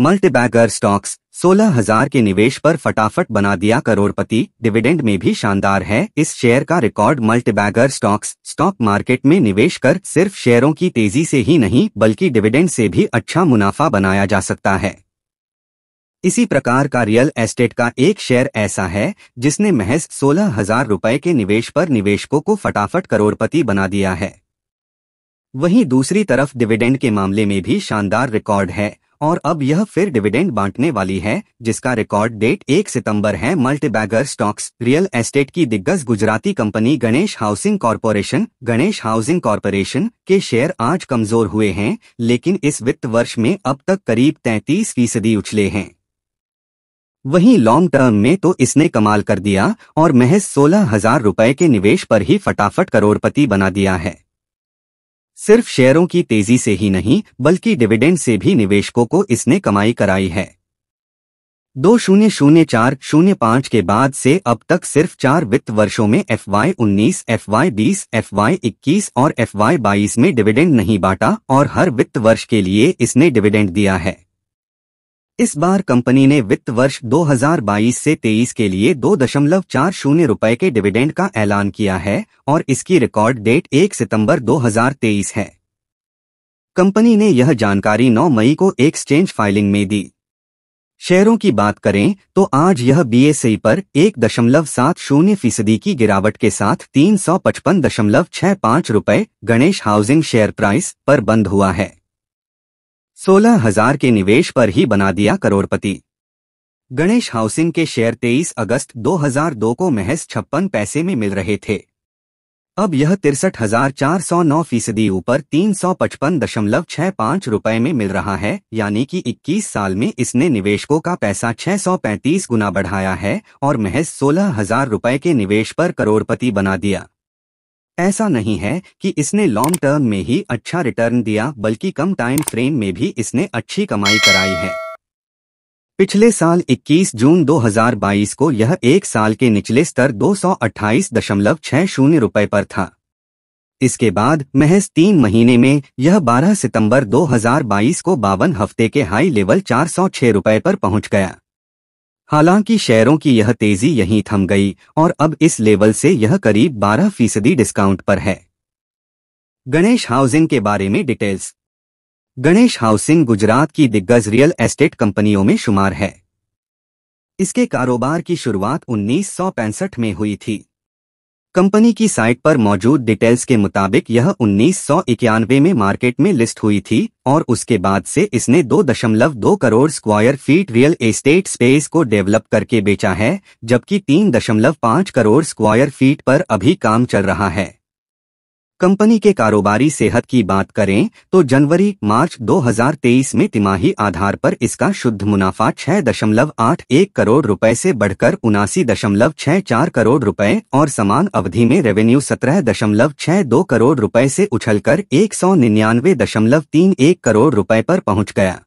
multibagger stocks 16000 के निवेश पर फटाफट बना दिया करोड़पति डिविडेंड में भी शानदार है इस शेयर का record multibagger stocks stock market में निवेश कर सिर्फ शेयरों की तेजी से ही नहीं बल्कि डिविडेंड से भी अच्छा मुनाफा बनाया जा सकता है इसी प्रकार का रियल एस्टेट का एक शेयर ऐसा है जिसने महज सोलह हजार रूपए के निवेश पर निवेशकों को फटाफट करोड़पति बना दिया है वहीं दूसरी तरफ डिविडेंड के मामले में भी शानदार रिकॉर्ड है और अब यह फिर डिविडेंड बांटने वाली है जिसका रिकॉर्ड डेट 1 सितंबर है मल्टीबैगर स्टॉक्स रियल एस्टेट की दिग्गज Gujarati company Ganesh Housing Corporation Ganesh Housing Corporation के शेयर आज कमजोर हुए हैं लेकिन इस वित्त वर्ष में अब तक करीब तैतीस फीसदी उछले हैं वहीं लॉन्ग टर्म में तो इसने कमाल कर दिया और महज सोलह हजार रुपए के निवेश पर ही फटाफट करोड़पति बना दिया है सिर्फ शेयरों की तेजी से ही नहीं बल्कि डिविडेंड से भी निवेशकों को इसने कमाई कराई है दो शून्य शून्य चार शून्य पाँच के बाद से अब तक सिर्फ चार वित्त वर्षों में एफ वाई उन्नीस एफ वाई बीस एफ वाई इक्कीस और एफ वाई बाईस में डिविडेंड नहीं बांटा और हर वित्त वर्ष के लिए इसने डिविडेंड दिया है इस बार कंपनी ने वित्त वर्ष 2022 से 23 के लिए दो दशमलव चार शून्य रूपए के डिविडेंड का ऐलान किया है और इसकी रिकॉर्ड डेट 1 सितंबर 2023 है कंपनी ने यह जानकारी 9 मई को एक्सचेंज फाइलिंग में दी शेयरों की बात करें तो आज यह बीएसई पर एक दशमलव सात शून्य फीसदी की गिरावट के साथ तीन सौ पचपन दशमलव पाँच गणेश हाउसिंग शेयर प्राइस पर बंद हुआ है सोलह हजार के निवेश पर ही बना दिया करोड़पति गणेश हाउसिंग के शेयर 23 अगस्त 2002 को महज छप्पन पैसे में मिल रहे थे अब यह तिरसठ हजार चार सौ नौ फीसदी ऊपर तीन सौ पचपन दशमलव छह पाँच रुपए में मिल रहा है यानी कि 21 साल में इसने निवेशकों का पैसा छह सौ पैंतीस गुना बढ़ाया है और महज सोलह हजार रुपए के निवेश पर करोड़पति बना दिया ऐसा नहीं है कि इसने लॉन्ग टर्म में ही अच्छा रिटर्न दिया बल्कि कम टाइम फ्रेम में भी इसने अच्छी कमाई कराई है पिछले साल 21 जून 2022 को यह एक साल के निचले स्तर दो रुपए पर था इसके बाद महज तीन महीने में यह 12 सितंबर 2022 को बावन हफ्ते के हाई लेवल 406 रुपए पर पहुंच गया हालांकि शेयरों की यह तेजी यहीं थम गई और अब इस लेवल से यह करीब 12 फीसदी डिस्काउंट पर है गणेश हाउसिंग के बारे में डिटेल्स गणेश हाउसिंग गुजरात की दिग्गज रियल एस्टेट कंपनियों में शुमार है इसके कारोबार की शुरुआत उन्नीस में हुई थी कंपनी की साइट पर मौजूद डिटेल्स के मुताबिक यह उन्नीस में मार्केट में लिस्ट हुई थी और उसके बाद से इसने 2.2 crore square feet real estate space को डेवलप करके बेचा है जबकि 3.5 करोड़ स्क्वायर फीट पर अभी काम चल रहा है कंपनी के कारोबारी सेहत की बात करें तो जनवरी मार्च 2023 में तिमाही आधार पर इसका शुद्ध मुनाफा छह दशमलव आठ एक करोड़ रुपए से बढ़कर उनासी दशमलव छह चार करोड़ रुपए और समान अवधि में रेवेन्यू सत्रह दशमलव छह दो करोड़ रुपए से उछलकर एक सौ निन्यानवे दशमलव तीन एक करोड़ रुपए पर पहुंच गया